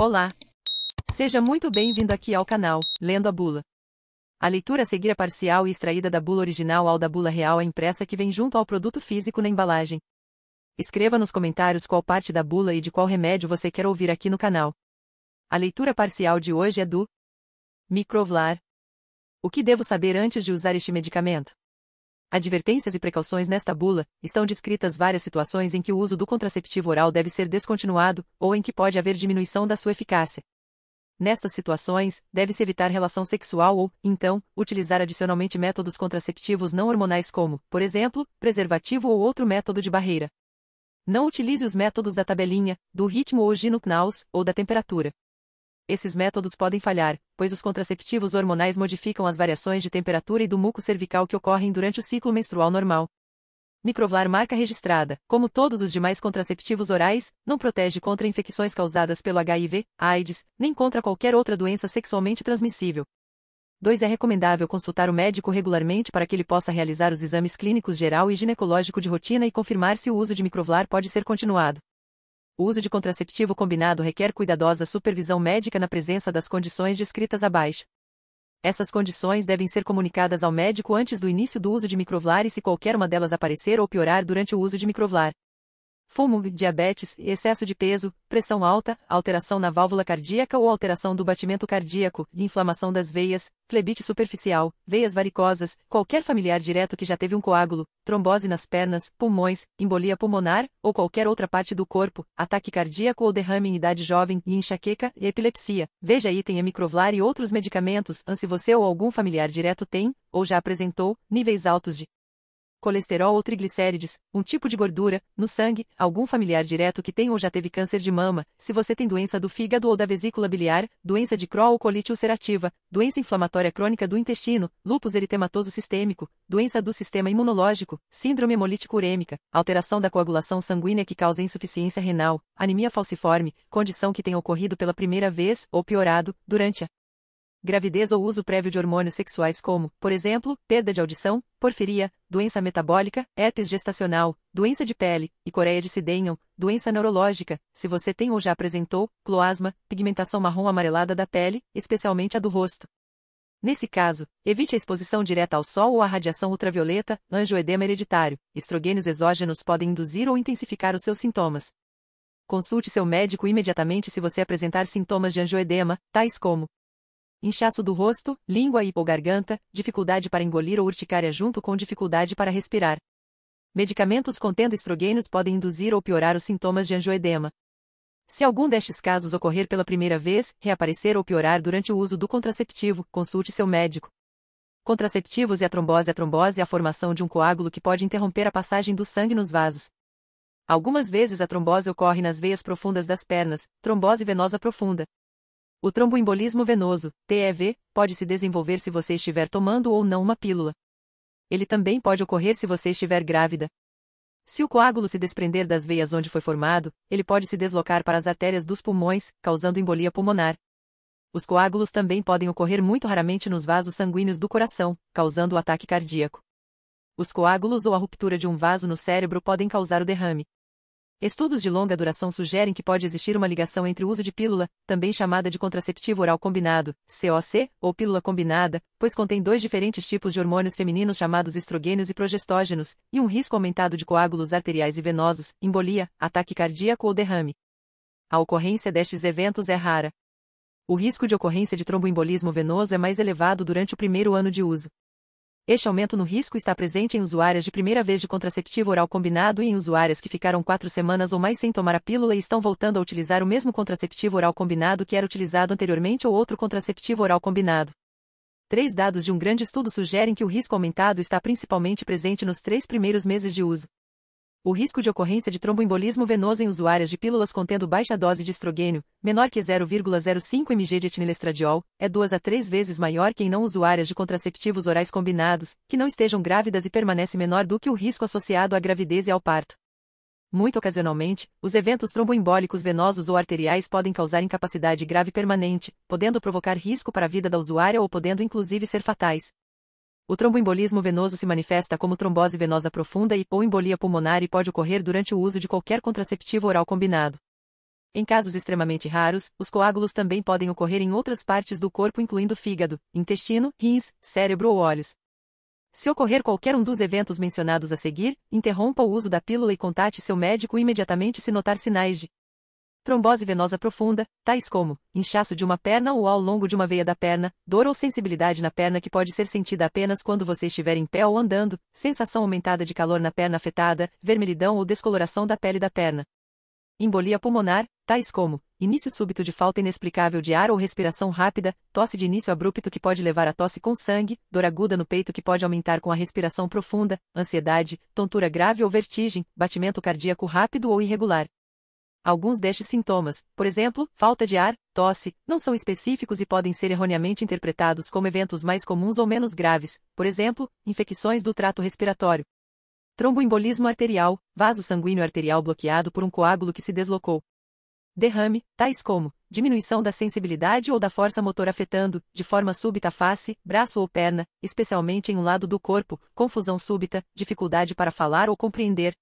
Olá! Seja muito bem-vindo aqui ao canal Lendo a Bula. A leitura a seguir é parcial e extraída da bula original ao da bula real é impressa que vem junto ao produto físico na embalagem. Escreva nos comentários qual parte da bula e de qual remédio você quer ouvir aqui no canal. A leitura parcial de hoje é do Microvlar. O que devo saber antes de usar este medicamento? Advertências e precauções nesta bula, estão descritas várias situações em que o uso do contraceptivo oral deve ser descontinuado, ou em que pode haver diminuição da sua eficácia. Nestas situações, deve-se evitar relação sexual ou, então, utilizar adicionalmente métodos contraceptivos não hormonais como, por exemplo, preservativo ou outro método de barreira. Não utilize os métodos da tabelinha, do ritmo ou ginocnaus, ou da temperatura. Esses métodos podem falhar, pois os contraceptivos hormonais modificam as variações de temperatura e do muco cervical que ocorrem durante o ciclo menstrual normal. Microvlar marca registrada, como todos os demais contraceptivos orais, não protege contra infecções causadas pelo HIV, AIDS, nem contra qualquer outra doença sexualmente transmissível. 2. É recomendável consultar o médico regularmente para que ele possa realizar os exames clínicos geral e ginecológico de rotina e confirmar se o uso de microvlar pode ser continuado. O uso de contraceptivo combinado requer cuidadosa supervisão médica na presença das condições descritas abaixo. Essas condições devem ser comunicadas ao médico antes do início do uso de microvlar e se qualquer uma delas aparecer ou piorar durante o uso de microvlar, fumo, diabetes excesso de peso, pressão alta, alteração na válvula cardíaca ou alteração do batimento cardíaco, inflamação das veias, flebite superficial, veias varicosas, qualquer familiar direto que já teve um coágulo, trombose nas pernas, pulmões, embolia pulmonar ou qualquer outra parte do corpo, ataque cardíaco ou derrame em idade jovem e enxaqueca e epilepsia. Veja item a microvlar e outros medicamentos, se você ou algum familiar direto tem, ou já apresentou, níveis altos de colesterol ou triglicérides, um tipo de gordura, no sangue, algum familiar direto que tem ou já teve câncer de mama, se você tem doença do fígado ou da vesícula biliar, doença de Crohn ou colite ulcerativa, doença inflamatória crônica do intestino, lúpus eritematoso sistêmico, doença do sistema imunológico, síndrome hemolítica urêmica, alteração da coagulação sanguínea que causa insuficiência renal, anemia falciforme, condição que tem ocorrido pela primeira vez ou piorado durante a gravidez ou uso prévio de hormônios sexuais como, por exemplo, perda de audição, porfiria, doença metabólica, herpes gestacional, doença de pele e coreia de Sidenham, doença neurológica, se você tem ou já apresentou, cloasma, pigmentação marrom amarelada da pele, especialmente a do rosto. Nesse caso, evite a exposição direta ao sol ou à radiação ultravioleta, angioedema hereditário, estrogênios exógenos podem induzir ou intensificar os seus sintomas. Consulte seu médico imediatamente se você apresentar sintomas de angioedema, tais como inchaço do rosto, língua e ou garganta, dificuldade para engolir ou urticária junto com dificuldade para respirar. Medicamentos contendo estrogênios podem induzir ou piorar os sintomas de angioedema. Se algum destes casos ocorrer pela primeira vez, reaparecer ou piorar durante o uso do contraceptivo, consulte seu médico. Contraceptivos e a trombose A trombose é a formação de um coágulo que pode interromper a passagem do sangue nos vasos. Algumas vezes a trombose ocorre nas veias profundas das pernas, trombose venosa profunda, o tromboembolismo venoso, TEV, pode se desenvolver se você estiver tomando ou não uma pílula. Ele também pode ocorrer se você estiver grávida. Se o coágulo se desprender das veias onde foi formado, ele pode se deslocar para as artérias dos pulmões, causando embolia pulmonar. Os coágulos também podem ocorrer muito raramente nos vasos sanguíneos do coração, causando o ataque cardíaco. Os coágulos ou a ruptura de um vaso no cérebro podem causar o derrame. Estudos de longa duração sugerem que pode existir uma ligação entre o uso de pílula, também chamada de contraceptivo oral combinado, COC, ou pílula combinada, pois contém dois diferentes tipos de hormônios femininos chamados estrogênios e progestógenos, e um risco aumentado de coágulos arteriais e venosos, embolia, ataque cardíaco ou derrame. A ocorrência destes eventos é rara. O risco de ocorrência de tromboembolismo venoso é mais elevado durante o primeiro ano de uso. Este aumento no risco está presente em usuárias de primeira vez de contraceptivo oral combinado e em usuárias que ficaram quatro semanas ou mais sem tomar a pílula e estão voltando a utilizar o mesmo contraceptivo oral combinado que era utilizado anteriormente ou outro contraceptivo oral combinado. Três dados de um grande estudo sugerem que o risco aumentado está principalmente presente nos três primeiros meses de uso o risco de ocorrência de tromboembolismo venoso em usuárias de pílulas contendo baixa dose de estrogênio, menor que 0,05 mg de etinilestradiol, é duas a três vezes maior que em não usuárias de contraceptivos orais combinados, que não estejam grávidas e permanece menor do que o risco associado à gravidez e ao parto. Muito ocasionalmente, os eventos tromboembólicos venosos ou arteriais podem causar incapacidade grave permanente, podendo provocar risco para a vida da usuária ou podendo inclusive ser fatais. O tromboembolismo venoso se manifesta como trombose venosa profunda e ou embolia pulmonar e pode ocorrer durante o uso de qualquer contraceptivo oral combinado. Em casos extremamente raros, os coágulos também podem ocorrer em outras partes do corpo, incluindo fígado, intestino, rins, cérebro ou olhos. Se ocorrer qualquer um dos eventos mencionados a seguir, interrompa o uso da pílula e contate seu médico imediatamente se notar sinais de trombose venosa profunda, tais como inchaço de uma perna ou ao longo de uma veia da perna, dor ou sensibilidade na perna que pode ser sentida apenas quando você estiver em pé ou andando, sensação aumentada de calor na perna afetada, vermelhidão ou descoloração da pele da perna. Embolia pulmonar, tais como início súbito de falta inexplicável de ar ou respiração rápida, tosse de início abrupto que pode levar a tosse com sangue, dor aguda no peito que pode aumentar com a respiração profunda, ansiedade, tontura grave ou vertigem, batimento cardíaco rápido ou irregular. Alguns destes sintomas, por exemplo, falta de ar, tosse, não são específicos e podem ser erroneamente interpretados como eventos mais comuns ou menos graves, por exemplo, infecções do trato respiratório. Tromboembolismo arterial, vaso sanguíneo arterial bloqueado por um coágulo que se deslocou. Derrame, tais como diminuição da sensibilidade ou da força motor afetando, de forma súbita, face, braço ou perna, especialmente em um lado do corpo, confusão súbita, dificuldade para falar ou compreender,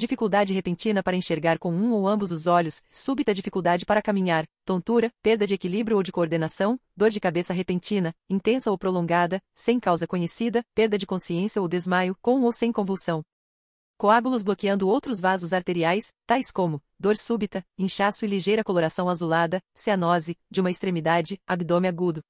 dificuldade repentina para enxergar com um ou ambos os olhos, súbita dificuldade para caminhar, tontura, perda de equilíbrio ou de coordenação, dor de cabeça repentina, intensa ou prolongada, sem causa conhecida, perda de consciência ou desmaio, com ou sem convulsão. Coágulos bloqueando outros vasos arteriais, tais como dor súbita, inchaço e ligeira coloração azulada, cianose, de uma extremidade, abdômen agudo,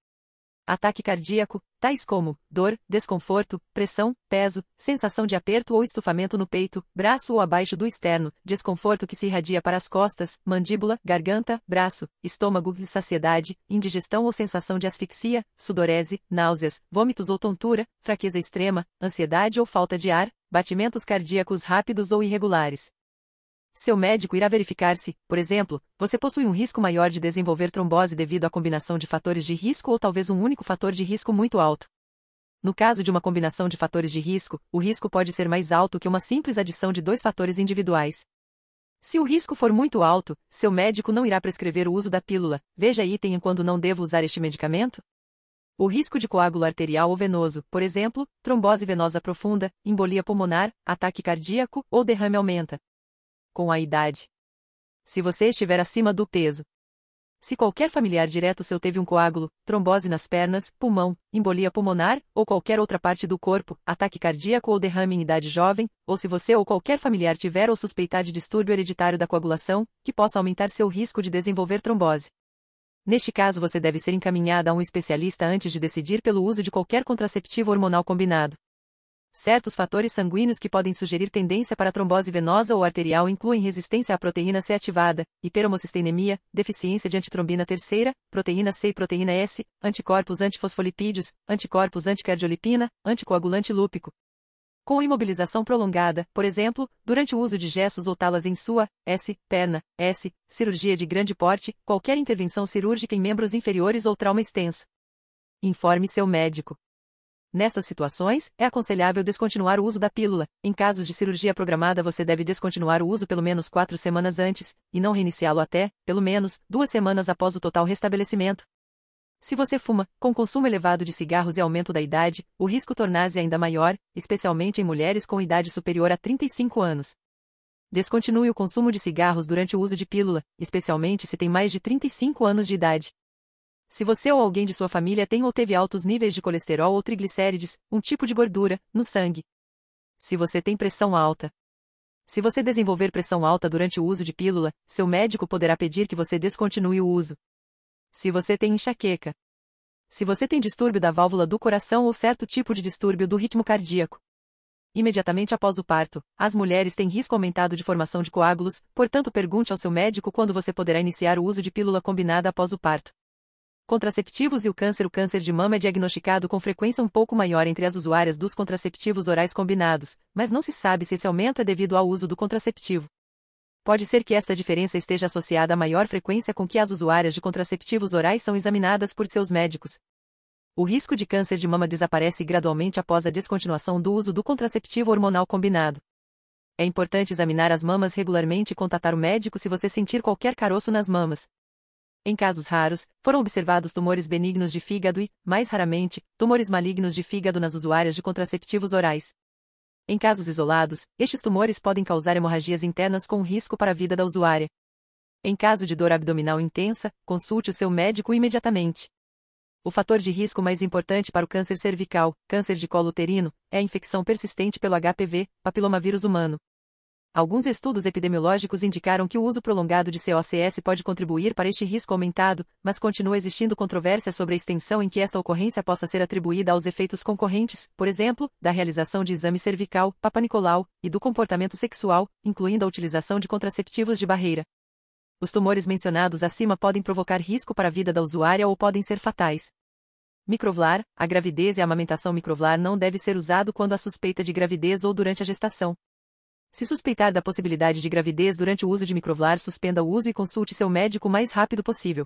ataque cardíaco, tais como dor, desconforto, pressão, peso, sensação de aperto ou estufamento no peito, braço ou abaixo do externo, desconforto que se irradia para as costas, mandíbula, garganta, braço, estômago, saciedade, indigestão ou sensação de asfixia, sudorese, náuseas, vômitos ou tontura, fraqueza extrema, ansiedade ou falta de ar, batimentos cardíacos rápidos ou irregulares, seu médico irá verificar se, por exemplo, você possui um risco maior de desenvolver trombose devido à combinação de fatores de risco ou talvez um único fator de risco muito alto. No caso de uma combinação de fatores de risco, o risco pode ser mais alto que uma simples adição de dois fatores individuais. Se o risco for muito alto, seu médico não irá prescrever o uso da pílula, veja item quando não devo usar este medicamento? O risco de coágulo arterial ou venoso, por exemplo, trombose venosa profunda, embolia pulmonar, ataque cardíaco ou derrame aumenta com a idade. Se você estiver acima do peso. Se qualquer familiar direto seu teve um coágulo, trombose nas pernas, pulmão, embolia pulmonar, ou qualquer outra parte do corpo, ataque cardíaco ou derrame em idade jovem, ou se você ou qualquer familiar tiver ou suspeitar de distúrbio hereditário da coagulação, que possa aumentar seu risco de desenvolver trombose. Neste caso, você deve ser encaminhada a um especialista antes de decidir pelo uso de qualquer contraceptivo hormonal combinado. Certos fatores sanguíneos que podem sugerir tendência para trombose venosa ou arterial incluem resistência à proteína C ativada, hiperhomocisteinemia, deficiência de antitrombina terceira, proteína C e proteína S, anticorpos antifosfolipídios, anticorpos anticardiolipina, anticoagulante lúpico. Com imobilização prolongada, por exemplo, durante o uso de gessos ou talas em sua, S, perna, S, cirurgia de grande porte, qualquer intervenção cirúrgica em membros inferiores ou trauma extenso. Informe seu médico. Nestas situações, é aconselhável descontinuar o uso da pílula. Em casos de cirurgia programada, você deve descontinuar o uso pelo menos quatro semanas antes, e não reiniciá-lo até, pelo menos, duas semanas após o total restabelecimento. Se você fuma, com consumo elevado de cigarros e aumento da idade, o risco torna-se ainda maior, especialmente em mulheres com idade superior a 35 anos. Descontinue o consumo de cigarros durante o uso de pílula, especialmente se tem mais de 35 anos de idade. Se você ou alguém de sua família tem ou teve altos níveis de colesterol ou triglicérides, um tipo de gordura, no sangue. Se você tem pressão alta. Se você desenvolver pressão alta durante o uso de pílula, seu médico poderá pedir que você descontinue o uso. Se você tem enxaqueca. Se você tem distúrbio da válvula do coração ou certo tipo de distúrbio do ritmo cardíaco. Imediatamente após o parto, as mulheres têm risco aumentado de formação de coágulos, portanto pergunte ao seu médico quando você poderá iniciar o uso de pílula combinada após o parto contraceptivos e o câncer. O câncer de mama é diagnosticado com frequência um pouco maior entre as usuárias dos contraceptivos orais combinados, mas não se sabe se esse aumento é devido ao uso do contraceptivo. Pode ser que esta diferença esteja associada à maior frequência com que as usuárias de contraceptivos orais são examinadas por seus médicos. O risco de câncer de mama desaparece gradualmente após a descontinuação do uso do contraceptivo hormonal combinado. É importante examinar as mamas regularmente e contatar o médico se você sentir qualquer caroço nas mamas. Em casos raros, foram observados tumores benignos de fígado e, mais raramente, tumores malignos de fígado nas usuárias de contraceptivos orais. Em casos isolados, estes tumores podem causar hemorragias internas com risco para a vida da usuária. Em caso de dor abdominal intensa, consulte o seu médico imediatamente. O fator de risco mais importante para o câncer cervical, câncer de colo uterino, é a infecção persistente pelo HPV, papilomavírus humano. Alguns estudos epidemiológicos indicaram que o uso prolongado de COCS pode contribuir para este risco aumentado, mas continua existindo controvérsia sobre a extensão em que esta ocorrência possa ser atribuída aos efeitos concorrentes, por exemplo, da realização de exame cervical, papanicolau, e do comportamento sexual, incluindo a utilização de contraceptivos de barreira. Os tumores mencionados acima podem provocar risco para a vida da usuária ou podem ser fatais. Microvlar, a gravidez e a amamentação microvlar não deve ser usado quando há suspeita de gravidez ou durante a gestação. Se suspeitar da possibilidade de gravidez durante o uso de microvlar, suspenda o uso e consulte seu médico o mais rápido possível.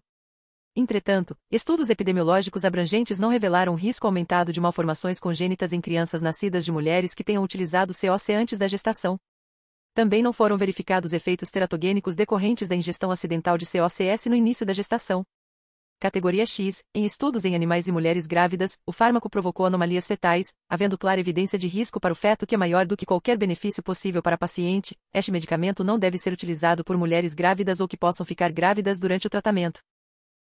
Entretanto, estudos epidemiológicos abrangentes não revelaram risco aumentado de malformações congênitas em crianças nascidas de mulheres que tenham utilizado COC antes da gestação. Também não foram verificados efeitos teratogênicos decorrentes da ingestão acidental de COCS no início da gestação. Categoria X, em estudos em animais e mulheres grávidas, o fármaco provocou anomalias fetais, havendo clara evidência de risco para o feto que é maior do que qualquer benefício possível para a paciente. Este medicamento não deve ser utilizado por mulheres grávidas ou que possam ficar grávidas durante o tratamento.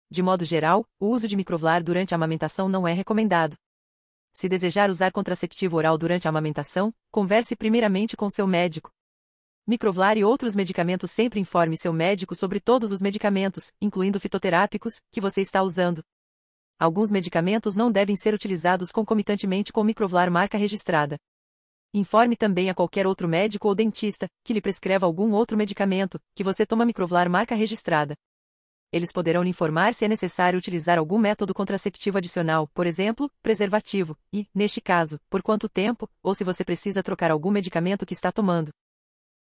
De modo geral, o uso de microvlar durante a amamentação não é recomendado. Se desejar usar contraceptivo oral durante a amamentação, converse primeiramente com seu médico. Microvlar e outros medicamentos sempre informe seu médico sobre todos os medicamentos, incluindo fitoterápicos, que você está usando. Alguns medicamentos não devem ser utilizados concomitantemente com Microvlar marca registrada. Informe também a qualquer outro médico ou dentista, que lhe prescreva algum outro medicamento, que você toma Microvlar marca registrada. Eles poderão lhe informar se é necessário utilizar algum método contraceptivo adicional, por exemplo, preservativo, e, neste caso, por quanto tempo, ou se você precisa trocar algum medicamento que está tomando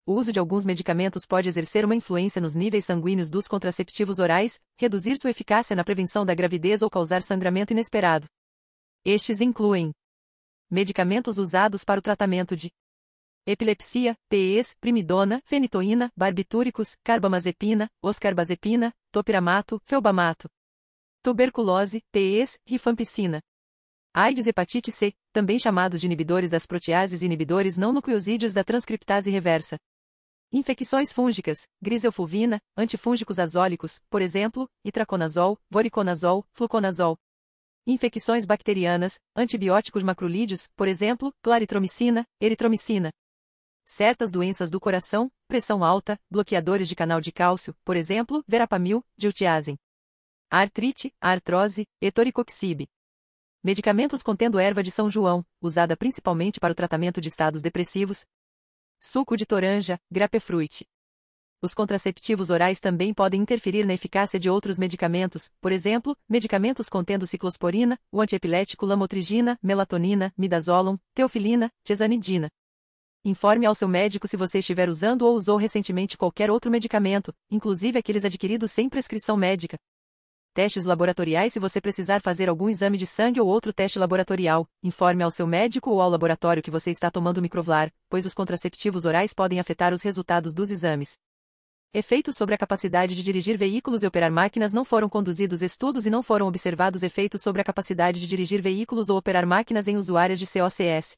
o uso de alguns medicamentos pode exercer uma influência nos níveis sanguíneos dos contraceptivos orais, reduzir sua eficácia na prevenção da gravidez ou causar sangramento inesperado. Estes incluem medicamentos usados para o tratamento de epilepsia, TEs, primidona, fenitoína, barbitúricos, carbamazepina, oscarbazepina, topiramato, felbamato. Tuberculose, TEs, rifampicina. AIDS hepatite C, também chamados de inibidores das proteases e inibidores não nucleosídeos da transcriptase reversa. Infecções fúngicas, griselfulvina, antifúngicos azólicos, por exemplo, itraconazol, voriconazol, fluconazol. Infecções bacterianas, antibióticos macrolídeos, por exemplo, claritromicina, eritromicina. Certas doenças do coração, pressão alta, bloqueadores de canal de cálcio, por exemplo, verapamil, diltiazem. Artrite, artrose, etoricoxibe. Medicamentos contendo erva de São João, usada principalmente para o tratamento de estados depressivos, suco de toranja, grapefruit. Os contraceptivos orais também podem interferir na eficácia de outros medicamentos, por exemplo, medicamentos contendo ciclosporina, o antiepilético lamotrigina, melatonina, midazolam, teofilina, tezanidina. Informe ao seu médico se você estiver usando ou usou recentemente qualquer outro medicamento, inclusive aqueles adquiridos sem prescrição médica, testes laboratoriais se você precisar fazer algum exame de sangue ou outro teste laboratorial, informe ao seu médico ou ao laboratório que você está tomando microvlar, pois os contraceptivos orais podem afetar os resultados dos exames. Efeitos sobre a capacidade de dirigir veículos e operar máquinas não foram conduzidos estudos e não foram observados efeitos sobre a capacidade de dirigir veículos ou operar máquinas em usuários de COCS.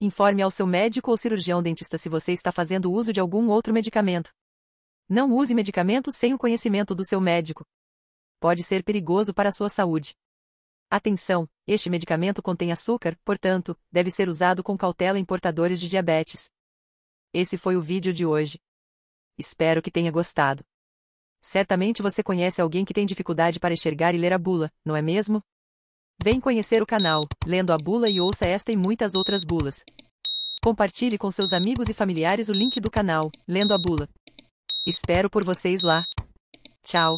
Informe ao seu médico ou cirurgião dentista se você está fazendo uso de algum outro medicamento. Não use medicamentos sem o conhecimento do seu médico pode ser perigoso para a sua saúde. Atenção, este medicamento contém açúcar, portanto, deve ser usado com cautela em portadores de diabetes. Esse foi o vídeo de hoje. Espero que tenha gostado. Certamente você conhece alguém que tem dificuldade para enxergar e ler a bula, não é mesmo? Vem conhecer o canal, lendo a bula e ouça esta e muitas outras bulas. Compartilhe com seus amigos e familiares o link do canal, lendo a bula. Espero por vocês lá. Tchau.